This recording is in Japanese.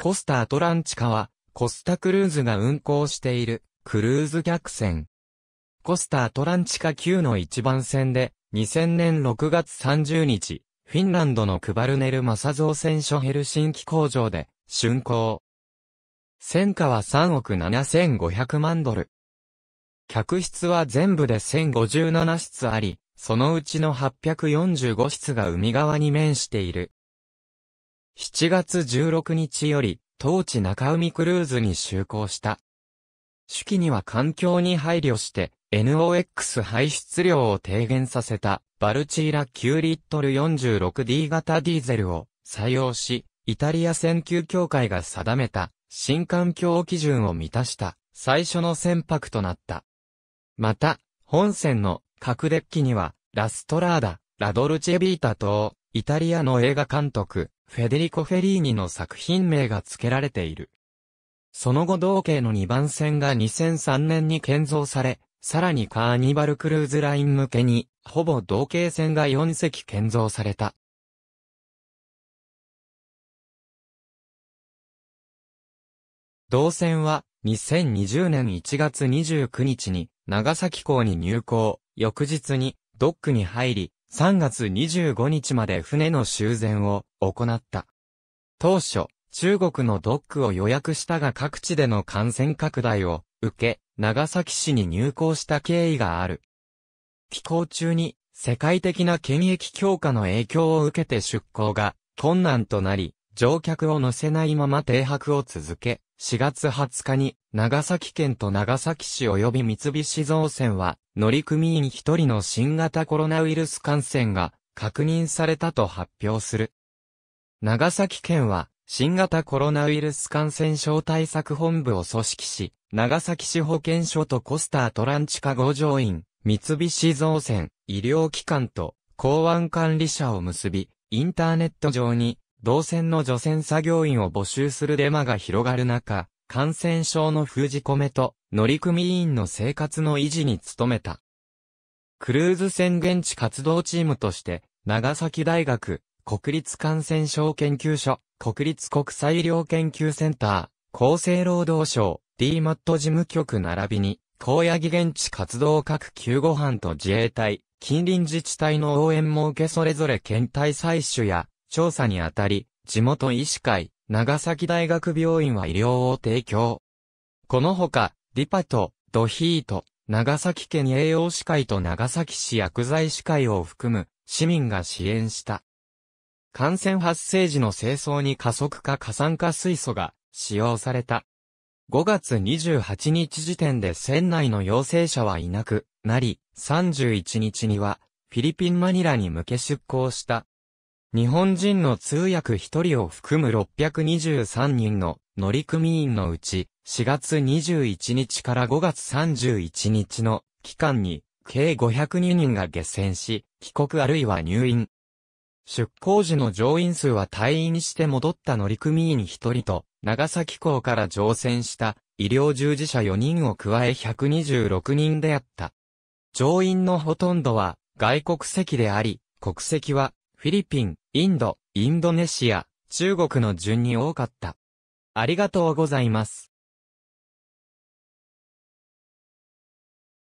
コスタ・アトランチカは、コスタクルーズが運航している、クルーズ客船。コスタ・アトランチカ級の一番船で、2000年6月30日、フィンランドのクバルネル・マサゾー船所ヘルシンキ工場で、竣工。戦火は3億7500万ドル。客室は全部で1057室あり、そのうちの845室が海側に面している。7月16日より、当地中海クルーズに就航した。手記には環境に配慮して、NOx 排出量を低減させた、バルチーラ9リットル 46D 型ディーゼルを採用し、イタリア船級協会が定めた、新環境基準を満たした、最初の船舶となった。また、本船の各デッキには、ラストラーダ、ラドルチェビータ等、イタリアの映画監督、フェデリコ・フェリーニの作品名が付けられている。その後同型の2番線が2003年に建造され、さらにカーニバルクルーズライン向けに、ほぼ同型線が4隻建造された。同線は、2020年1月29日に、長崎港に入港、翌日に、ドックに入り、3月25日まで船の修繕を行った。当初、中国のドックを予約したが各地での感染拡大を受け、長崎市に入港した経緯がある。寄港中に世界的な検疫強化の影響を受けて出港が困難となり、乗客を乗せないまま停泊を続け、4月20日に、長崎県と長崎市及び三菱造船は、乗組員一人の新型コロナウイルス感染が確認されたと発表する。長崎県は、新型コロナウイルス感染症対策本部を組織し、長崎市保健所とコスタ・ートランチカ合乗員、三菱造船、医療機関と、港湾管理者を結び、インターネット上に、同線の除染作業員を募集するデマが広がる中、感染症の封じ込めと、乗組員の生活の維持に努めた。クルーズ船現地活動チームとして、長崎大学、国立感染症研究所、国立国際医療研究センター、厚生労働省、DMAT 事務局並びに、高野木現地活動各救護班と自衛隊、近隣自治体の応援も受けそれぞれ検体採取や調査にあたり、地元医師会、長崎大学病院は医療を提供。このほか、リパと、ドヒート、長崎県栄養士会と長崎市薬剤師会を含む市民が支援した。感染発生時の清掃に加速化過酸化水素が使用された。5月28日時点で船内の陽性者はいなくなり、31日にはフィリピンマニラに向け出港した。日本人の通訳1人を含む623人の乗組員のうち、4月21日から5月31日の期間に、計502人が下船し、帰国あるいは入院。出港時の乗員数は退院して戻った乗組員1人と、長崎港から乗船した医療従事者4人を加え126人であった。乗員のほとんどは外国籍であり、国籍はフィリピン、インド、インドネシア、中国の順に多かった。ありがとうございます。